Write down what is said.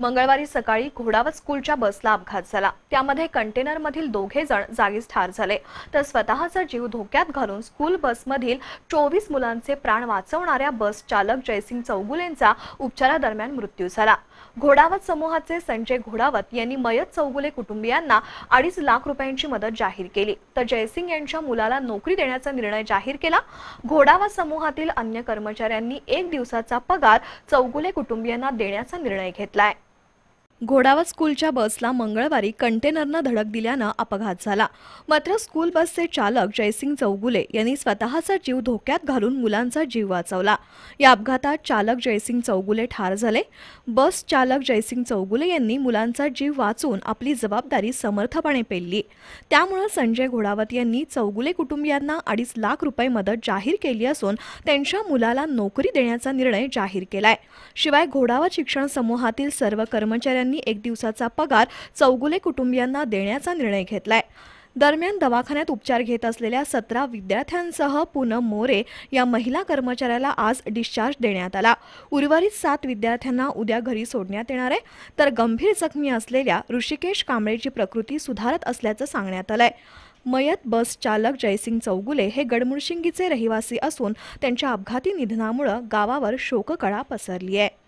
मंगळवारी सकाळी घोडावत स्कूलच्या बसला अपघात झाला त्यामध्ये कंटेनरमधील दोघे जण जागीच ठार झाले तर स्वतःचा जीव धोक्यात घालून स्कूल बसमधील चोवीस मुलांचे प्राण वाचवणाऱ्या बस चालक जयसिंग चौगुलेंचा उपचारादरम्यान मृत्यू झाला घोडावत समूहाचे संजय घोडावत यांनी मयत चौगुले कुटुंबियांना अडीच लाख रुपयांची मदत जाहीर केली तर जयसिंग यांच्या मुलाला नोकरी देण्याचा निर्णय जाहीर केला घोडावत समूहातील अन्य कर्मचाऱ्यांनी एक दिवसाचा पगार चौगुले कुटुंबियांना देण्याचा निर्णय घेतलाय घोडावत स्कूलच्या बसला मंगळवारी कंटेनरनं धडक दिल्यानं अपघात झाला मात्र स्कूल बसचे चालक जयसिंग चौगुले यांनी स्वतःचा जीव धोक्यात घालून मुलांचा जीव वाचवला या अपघातात चालक जयसिंग चौगुले ठार झाले बस चालक जयसिंग चौगुले यांनी मुलांचा जीव वाचून आपली जबाबदारी समर्थपणे पेलली त्यामुळे संजय घोडावत यांनी चौगुले कुटुंबियांना अडीच लाख रुपये मदत जाहीर केली असून त्यांच्या मुलाला नोकरी देण्याचा निर्णय जाहीर केलाय शिवाय घोडावत शिक्षण समूहातील सर्व कर्मचाऱ्यांनी यांनी एक दिवसाचा पगार चौगुले कुटुंबियांना देण्याचा निर्णय घेतलाय दरम्यान दवाखान्यात उपचार घेत असलेल्या सतरा विद्यार्थ्यांसह पूनम मोरे या महिला कर्मचाऱ्याला आज डिस्चार्ज देण्यात आला उर्वरित सात विद्यार्थ्यांना उद्या घरी सोडण्यात येणार आहे तर गंभीर जखमी असलेल्या ऋषिकेश कांबळेची प्रकृती सुधारत असल्याचं सांगण्यात आलंय मयत बस चालक जयसिंग चौगुले हे गडमुळशिंगीचे रहिवासी असून त्यांच्या अपघाती निधनामुळे गावावर शोककळा पसरली आहे